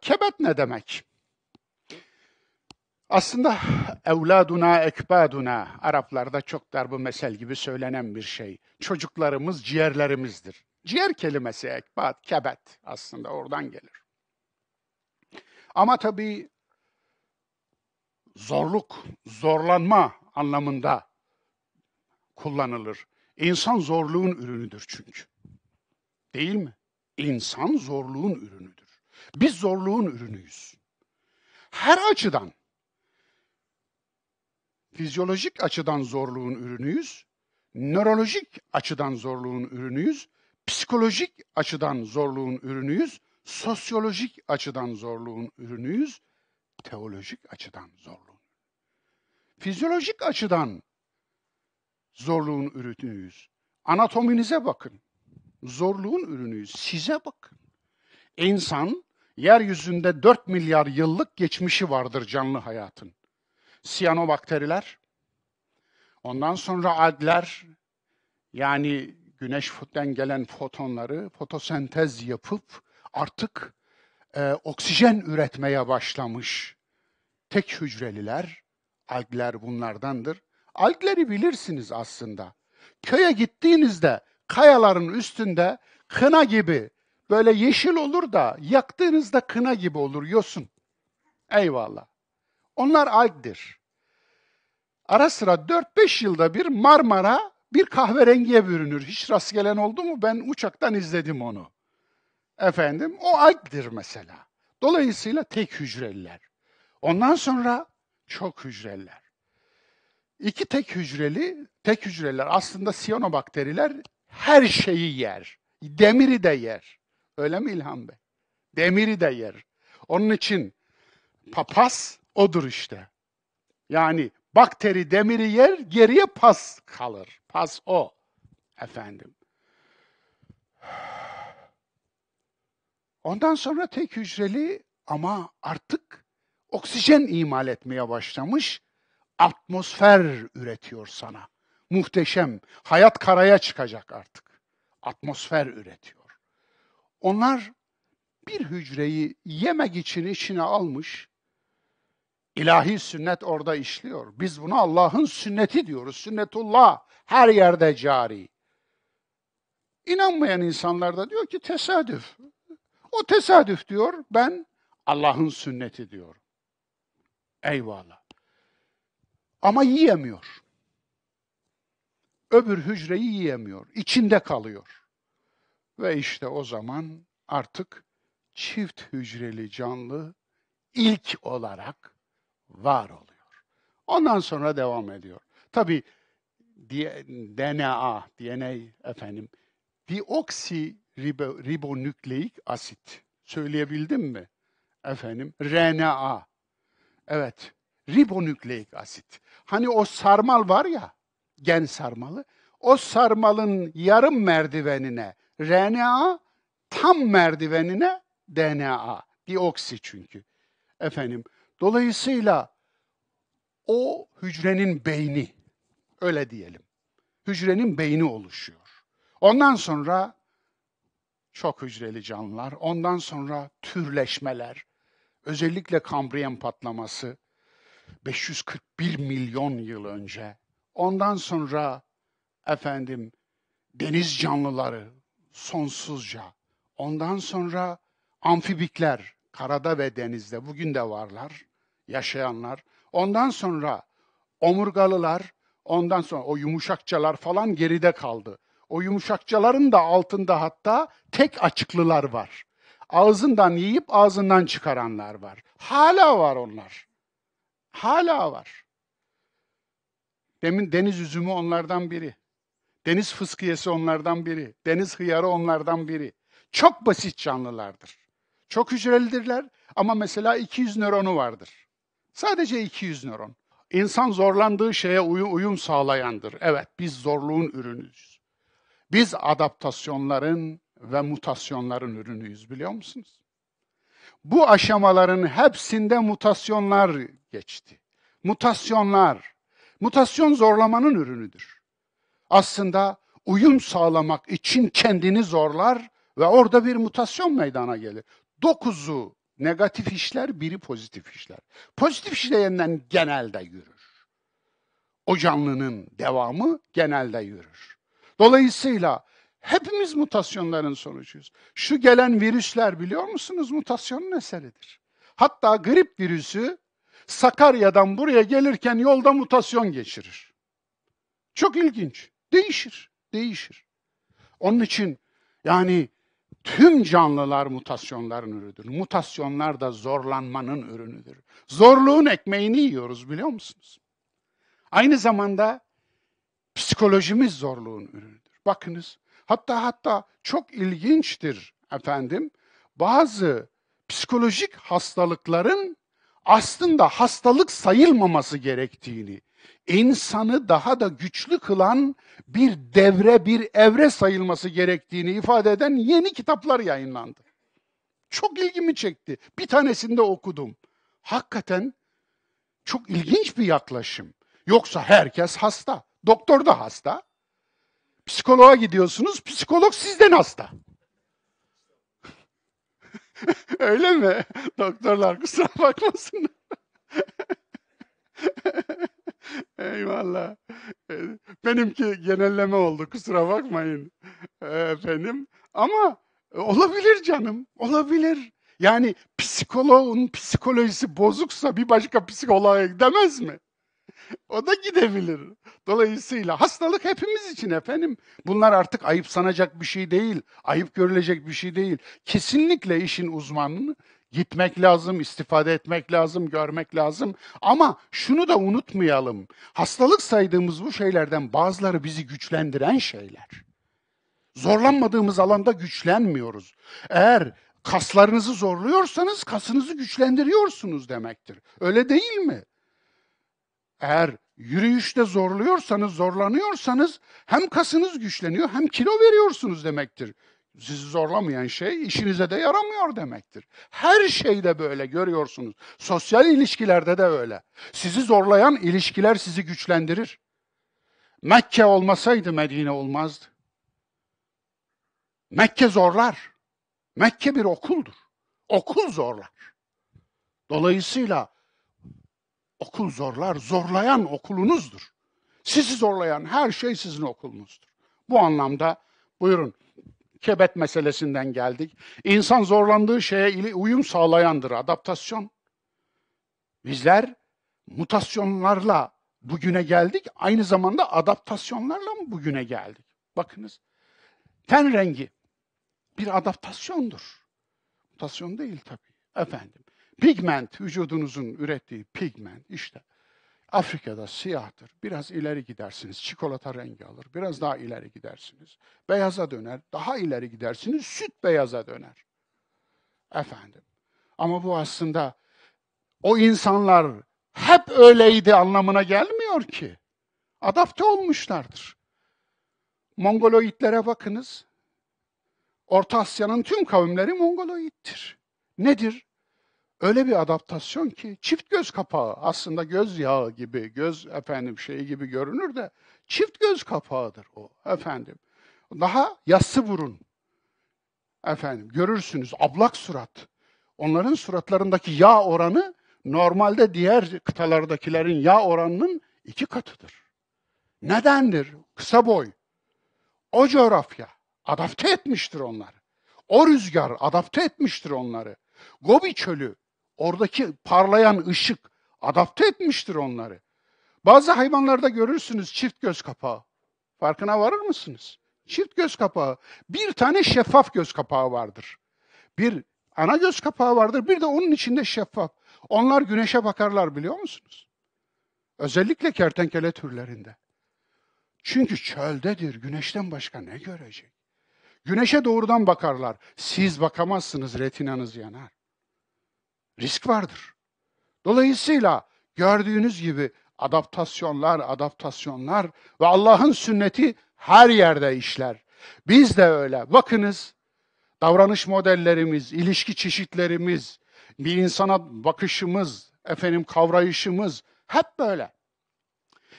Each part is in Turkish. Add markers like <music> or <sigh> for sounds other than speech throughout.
Kebet ne demek? Aslında evladuna ekbaduna Araplarda çok dar bu mesel gibi söylenen bir şey. Çocuklarımız ciğerlerimizdir. Ciğer kelimesi ekbat, kebet aslında oradan gelir. Ama tabii zorluk, zorlanma anlamında kullanılır. İnsan zorluğun ürünüdür çünkü. Değil mi? İnsan zorluğun ürünüdür. Biz zorluğun ürünüyüz. Her açıdan. Fizyolojik açıdan zorluğun ürünüyüz. Nörolojik açıdan zorluğun ürünüyüz. Psikolojik açıdan zorluğun ürünüyüz. Sosyolojik açıdan zorluğun ürünüyüz. Teolojik açıdan zorluğun. Fizyolojik açıdan zorluğun ürünüyüz. Anatominize bakın. Zorluğun ürünüyüz. Size bakın. İnsan yeryüzünde 4 milyar yıllık geçmişi vardır canlı hayatın. Siyanobakteriler, ondan sonra algler, yani güneşten gelen fotonları fotosentez yapıp artık e, oksijen üretmeye başlamış. Tek hücreliler, algler bunlardandır. Algleri bilirsiniz aslında. Köye gittiğinizde kayaların üstünde kına gibi böyle yeşil olur da yaktığınızda kına gibi olur yosun. Eyvallah. Onlar algdir. Ara sıra 4-5 yılda bir Marmara bir kahverengiye bürünür. Hiç rast gelen oldu mu? Ben uçaktan izledim onu. Efendim o algdir mesela. Dolayısıyla tek hücreliler. Ondan sonra çok hücreliler. İki tek hücreli, tek hücreler aslında siyanobakteriler her şeyi yer. Demiri de yer. Öyle mi İlhan Bey? Demiri de yer. Onun için papaz odur işte. Yani bakteri demiri yer, geriye pas kalır. Pas o. Efendim. Ondan sonra tek hücreli ama artık oksijen imal etmeye başlamış. Atmosfer üretiyor sana. Muhteşem. Hayat karaya çıkacak artık. Atmosfer üretiyor. Onlar bir hücreyi yemek için içine almış. İlahi sünnet orada işliyor. Biz bunu Allah'ın sünneti diyoruz. Sünnetullah her yerde cari. İnanmayan insanlar da diyor ki tesadüf. O tesadüf diyor, ben Allah'ın sünneti diyor. Eyvallah. Ama yiyemiyor. Öbür hücreyi yiyemiyor. İçinde kalıyor. Ve işte o zaman artık çift hücreli canlı ilk olarak var oluyor. Ondan sonra devam ediyor. Tabi DNA, DNA efendim, dioksi ribonükleik asit. Söyleyebildim mi? Efendim, RNA. Evet, ribonükleik asit. Hani o sarmal var ya, gen sarmalı. O sarmalın yarım merdivenine RNA tam merdivenine DNA. Dioksi çünkü. Efendim. Dolayısıyla o hücrenin beyni öyle diyelim. Hücrenin beyni oluşuyor. Ondan sonra çok hücreli canlılar, ondan sonra türleşmeler, özellikle Kambriyen patlaması 541 milyon yıl önce, ondan sonra efendim deniz canlıları, sonsuzca. Ondan sonra amfibikler karada ve denizde bugün de varlar, yaşayanlar. Ondan sonra omurgalılar, ondan sonra o yumuşakçalar falan geride kaldı. O yumuşakçaların da altında hatta tek açıklılar var. Ağzından yiyip ağzından çıkaranlar var. Hala var onlar. Hala var. Demin deniz üzümü onlardan biri. Deniz fıskiyesi onlardan biri. Deniz hıyarı onlardan biri. Çok basit canlılardır. Çok hücrelidirler ama mesela 200 nöronu vardır. Sadece 200 nöron. İnsan zorlandığı şeye uyum sağlayandır. Evet, biz zorluğun ürünüyüz. Biz adaptasyonların ve mutasyonların ürünüyüz biliyor musunuz? Bu aşamaların hepsinde mutasyonlar geçti. Mutasyonlar. Mutasyon zorlamanın ürünüdür aslında uyum sağlamak için kendini zorlar ve orada bir mutasyon meydana gelir. Dokuzu negatif işler, biri pozitif işler. Pozitif işleyenden genelde yürür. O canlının devamı genelde yürür. Dolayısıyla hepimiz mutasyonların sonucuyuz. Şu gelen virüsler biliyor musunuz mutasyonun eseridir. Hatta grip virüsü Sakarya'dan buraya gelirken yolda mutasyon geçirir. Çok ilginç. Değişir, değişir. Onun için yani tüm canlılar mutasyonların ürünüdür. Mutasyonlar da zorlanmanın ürünüdür. Zorluğun ekmeğini yiyoruz biliyor musunuz? Aynı zamanda psikolojimiz zorluğun ürünüdür. Bakınız hatta hatta çok ilginçtir efendim. Bazı psikolojik hastalıkların aslında hastalık sayılmaması gerektiğini insanı daha da güçlü kılan bir devre, bir evre sayılması gerektiğini ifade eden yeni kitaplar yayınlandı. Çok ilgimi çekti. Bir tanesinde okudum. Hakikaten çok ilginç bir yaklaşım. Yoksa herkes hasta. Doktor da hasta. Psikoloğa gidiyorsunuz, psikolog sizden hasta. <laughs> Öyle mi? Doktorlar kusura bakmasınlar. Eyvallah. E, benimki genelleme oldu kusura bakmayın e, efendim. Ama e, olabilir canım, olabilir. Yani psikoloğun psikolojisi bozuksa bir başka psikoloğa gidemez mi? O da gidebilir. Dolayısıyla hastalık hepimiz için efendim. Bunlar artık ayıp sanacak bir şey değil, ayıp görülecek bir şey değil. Kesinlikle işin uzmanını Gitmek lazım, istifade etmek lazım, görmek lazım. Ama şunu da unutmayalım. Hastalık saydığımız bu şeylerden bazıları bizi güçlendiren şeyler. Zorlanmadığımız alanda güçlenmiyoruz. Eğer kaslarınızı zorluyorsanız kasınızı güçlendiriyorsunuz demektir. Öyle değil mi? Eğer yürüyüşte zorluyorsanız, zorlanıyorsanız hem kasınız güçleniyor hem kilo veriyorsunuz demektir sizi zorlamayan şey işinize de yaramıyor demektir. Her şeyde böyle görüyorsunuz. Sosyal ilişkilerde de öyle. Sizi zorlayan ilişkiler sizi güçlendirir. Mekke olmasaydı Medine olmazdı. Mekke zorlar. Mekke bir okuldur. Okul zorlar. Dolayısıyla okul zorlar, zorlayan okulunuzdur. Sizi zorlayan her şey sizin okulunuzdur. Bu anlamda buyurun kebet meselesinden geldik. İnsan zorlandığı şeye uyum sağlayandır adaptasyon. Bizler mutasyonlarla bugüne geldik, aynı zamanda adaptasyonlarla mı bugüne geldik? Bakınız, ten rengi bir adaptasyondur. Mutasyon değil tabii, efendim. Pigment, vücudunuzun ürettiği pigment işte. Afrika'da siyahtır. Biraz ileri gidersiniz, çikolata rengi alır. Biraz daha ileri gidersiniz. Beyaza döner, daha ileri gidersiniz, süt beyaza döner. Efendim. Ama bu aslında o insanlar hep öyleydi anlamına gelmiyor ki. Adapte olmuşlardır. Mongoloidlere bakınız. Orta Asya'nın tüm kavimleri Mongoloid'tir. Nedir? öyle bir adaptasyon ki çift göz kapağı aslında göz yağı gibi, göz efendim şeyi gibi görünür de çift göz kapağıdır o efendim. Daha yassı burun efendim görürsünüz ablak surat. Onların suratlarındaki yağ oranı normalde diğer kıtalardakilerin yağ oranının iki katıdır. Nedendir? Kısa boy. O coğrafya adapte etmiştir onları. O rüzgar adapte etmiştir onları. Gobi çölü oradaki parlayan ışık adapte etmiştir onları. Bazı hayvanlarda görürsünüz çift göz kapağı. Farkına varır mısınız? Çift göz kapağı. Bir tane şeffaf göz kapağı vardır. Bir ana göz kapağı vardır, bir de onun içinde şeffaf. Onlar güneşe bakarlar biliyor musunuz? Özellikle kertenkele türlerinde. Çünkü çöldedir, güneşten başka ne görecek? Güneşe doğrudan bakarlar. Siz bakamazsınız, retinanız yanar risk vardır. Dolayısıyla gördüğünüz gibi adaptasyonlar, adaptasyonlar ve Allah'ın sünneti her yerde işler. Biz de öyle. Bakınız davranış modellerimiz, ilişki çeşitlerimiz, bir insana bakışımız, efendim kavrayışımız hep böyle.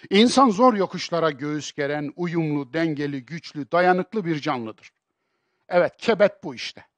İnsan zor yokuşlara göğüs geren, uyumlu, dengeli, güçlü, dayanıklı bir canlıdır. Evet, kebet bu işte.